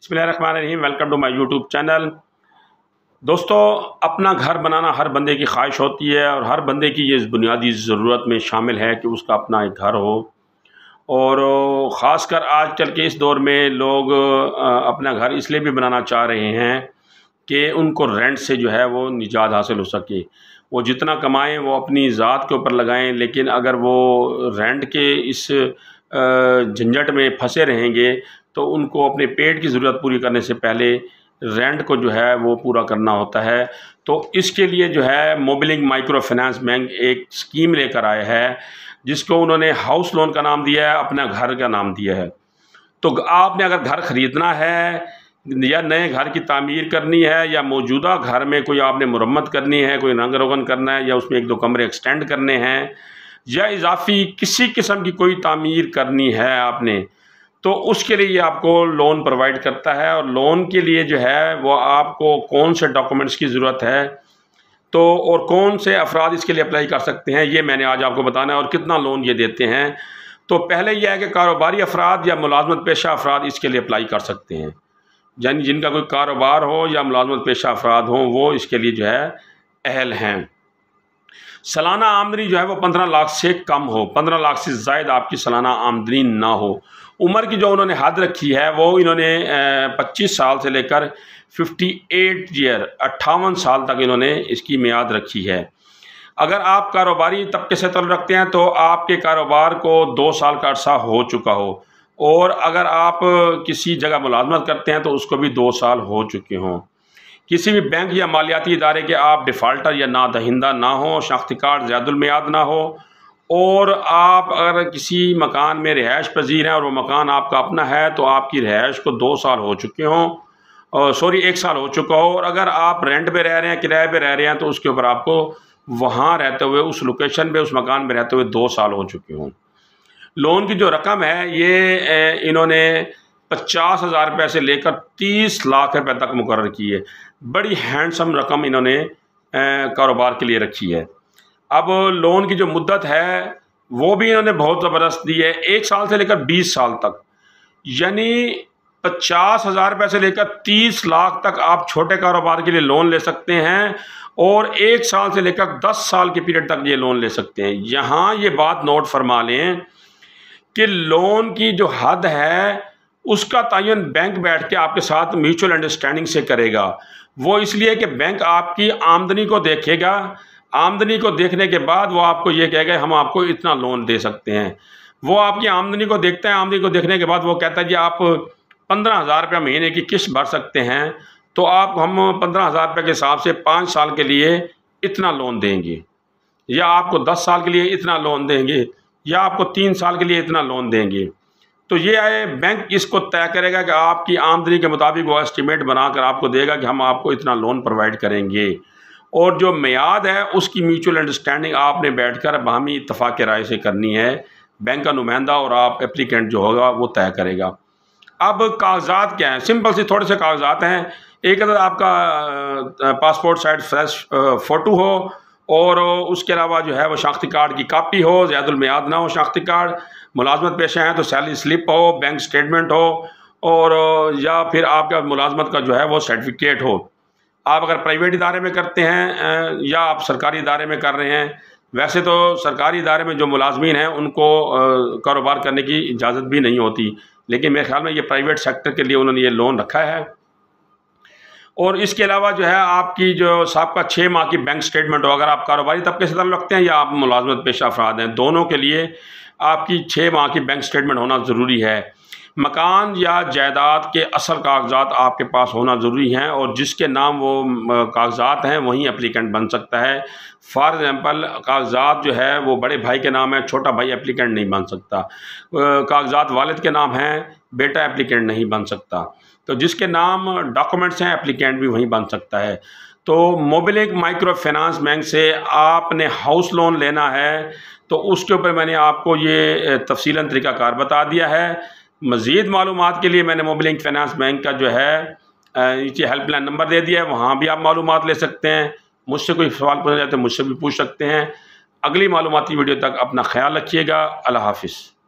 बसमीम welcome to my YouTube channel दोस्तों अपना घर बनाना हर बंदे की ख्वाहिश होती है और हर बंदे की ये बुनियादी ज़रूरत में शामिल है कि उसका अपना एक घर हो और ख़ासकर आज कल के इस दौर में लोग अपना घर इसलिए भी बनाना चाह रहे हैं कि उनको रेंट से जो है वो निजात हासिल हो सके वो जितना कमाएँ वो अपनी ज़ात के ऊपर लगाएँ लेकिन अगर वो रेंट के इस झंझट में फंसे रहेंगे तो उनको अपने पेट की ज़रूरत पूरी करने से पहले रेंट को जो है वो पूरा करना होता है तो इसके लिए जो है मोबिलिंग माइक्रो फाइनेंस बैंक एक स्कीम लेकर आया है जिसको उन्होंने हाउस लोन का नाम दिया है अपना घर का नाम दिया है तो आपने अगर घर ख़रीदना है या नए घर की तामीर करनी है या मौजूदा घर में कोई आपने मुरम्मत करनी है कोई रंग रोगन करना है या उसमें एक दो कमरे एक्सटेंड करने हैं या इजाफी किसी किस्म की कोई तामीर करनी है आपने तो उसके लिए आपको लोन प्रोवाइड करता है और लोन के लिए जो है वो आपको कौन से डॉक्यूमेंट्स की ज़रूरत है तो और कौन से अफराद इसके लिए अप्लाई कर सकते हैं ये मैंने आज आपको बताना है और कितना लोन ये देते हैं तो पहले यह है कि कारोबारी अफराद या मुलाजमत पेशा अफराद इसके लिए अप्लाई कर सकते हैं यानी जिनका कोई कारोबार हो या मुलाजमत पेशा अफराद हों वो इसके लिए जो है अहल हैं सालाना आमदनी जो है वो पंद्रह लाख से कम हो पंद्रह लाख से जायद आपकी सालाना आमदनी ना हो उम्र की जो उन्होंने हद रखी है वो इन्होंने पच्चीस साल से लेकर फिफ्टी एट ईयर अट्ठावन साल तक इन्होंने इसकी मियाद रखी है अगर आप कारोबारी तबके से तल रखते हैं तो आपके कारोबार को दो साल का अर्सा हो चुका हो और अगर आप किसी जगह मुलाजमत करते हैं तो उसको भी दो साल हो चुके हों किसी भी बैंक या मालियाती इदारे के आप डिफ़ाल्टर या ना दहिंदा ना हो शाख्त कार्ड ज़्यादुलमियाद ना हो और आप अगर किसी मकान में रिहाइश पजीर हैं और वह मकान आपका अपना है तो आपकी रिहाइश को दो साल हो चुके हों और सॉरी एक साल हो चुका हो और अगर आप रेंट पर रह रहे हैं किराए पर रह रहे हैं तो उसके ऊपर आपको वहाँ रहते हुए उस लोकेशन पर उस मकान में रहते हुए दो साल हो चुके हों लोन की जो रकम है ये इन्होंने पचास हज़ार रुपये से लेकर तीस लाख रुपये तक मुकर की है बड़ी हैंडसम रकम इन्होंने कारोबार के लिए रखी है अब लोन की जो मुद्दत है वो भी इन्होंने बहुत ज़बरदस्त दी है एक साल से लेकर बीस साल तक यानी पचास हज़ार रुपये से लेकर तीस लाख तक आप छोटे कारोबार के लिए लोन ले सकते हैं और एक साल से लेकर दस साल के पीरियड तक ये लोन ले सकते हैं यहाँ ये बात नोट फरमा लें कि लोन की जो हद है उसका तयन बैंक बैठ के आपके साथ म्यूचुअल अंडरस्टैंडिंग से करेगा वो इसलिए कि बैंक आपकी आमदनी को देखेगा आमदनी को देखने के बाद वो आपको ये कहेगा हम आपको इतना लोन दे सकते हैं वो आपकी आमदनी को देखता है आमदनी को देखने के बाद वो कहता है जी आप पंद्रह हज़ार रुपया महीने की किस्त भर सकते हैं तो आप हम पंद्रह हज़ार रुपये के हिसाब से पाँच साल के लिए इतना लोन देंगे या आपको दस साल के लिए इतना लोन देंगे या आपको तीन साल के लिए इतना लोन देंगे तो ये आए बैंक इसको तय करेगा कि आपकी आमदनी के मुताबिक वो एस्टीमेट बनाकर आपको देगा कि हम आपको इतना लोन प्रोवाइड करेंगे और जो मियाद है उसकी म्यूचुअल अंडरस्टैंडिंग आपने बैठ कर बाहमी इतफाक़ राय से करनी है बैंक का नुमाइंदा और आप एप्लीकेंट जो होगा वो तय करेगा अब कागजात क्या हैं सिंपल से थोड़े से कागजात हैं एक अगर आपका पासपोर्ट साइज फ्रेश फ़ोटो हो और उसके अलावा जो है वो शाख्ती कार्ड की कापी हो ज़्यादुलमियाद ना हो शाख्ती कार्ड मुलाजमत पेश आए तो सैलरी स्लिप हो बैंक स्टेटमेंट हो और या फिर आपका मुलाजमत का जो है वो सर्टिफिकेट हो आप अगर प्राइवेट इदारे में करते हैं या आप सरकारी इदारे में कर रहे हैं वैसे तो सरकारी इदारे में जो मुलाजमीन हैं उनको कारोबार करने की इजाज़त भी नहीं होती लेकिन मेरे ख्याल में ये प्राइवेट सेक्टर के लिए उन्होंने ये लोन रखा है और इसके अलावा जो है आपकी जो सबका छः माह की बैंक स्टेटमेंट हो अगर आप कारोबारी तबके से तल्लुक़ रखते हैं या आप मुलाजमत पेशा अफराद हैं दोनों के लिए आपकी छः माह की बैंक स्टेटमेंट होना ज़रूरी है मकान या जायदाद के असल कागजात आपके पास होना ज़रूरी हैं और जिसके नाम वो कागजात हैं वहीं अप्लीकेंट बन सकता है फॉर एग्ज़ाम्पल कागजात जो है वो बड़े भाई के नाम है छोटा भाई अप्लीकेंट नहीं बन सकता कागजात वालद के नाम हैं बेटा एप्लीकेंट नहीं बन सकता तो जिसके नाम डॉक्यूमेंट्स हैं एप्लीकेंट भी वहीं बन सकता है तो मोबिलिक माइक्रो फाइनेंस बैंक से आपने हाउस लोन लेना है तो उसके ऊपर मैंने आपको ये तफसीला तरीक़ाकार बता दिया है मज़ीद मालूम के लिए मैंने मोबिलिक फाइनेंस बैंक का जो है नीचे हेल्पलाइन नंबर दे दिया है वहाँ भी आप मालूम ले सकते हैं मुझसे कोई सवाल पूछना चाहते हैं तो मुझसे भी पूछ सकते हैं अगली मालूमती वीडियो तक अपना ख्याल रखिएगा अल्लाह हाफिज़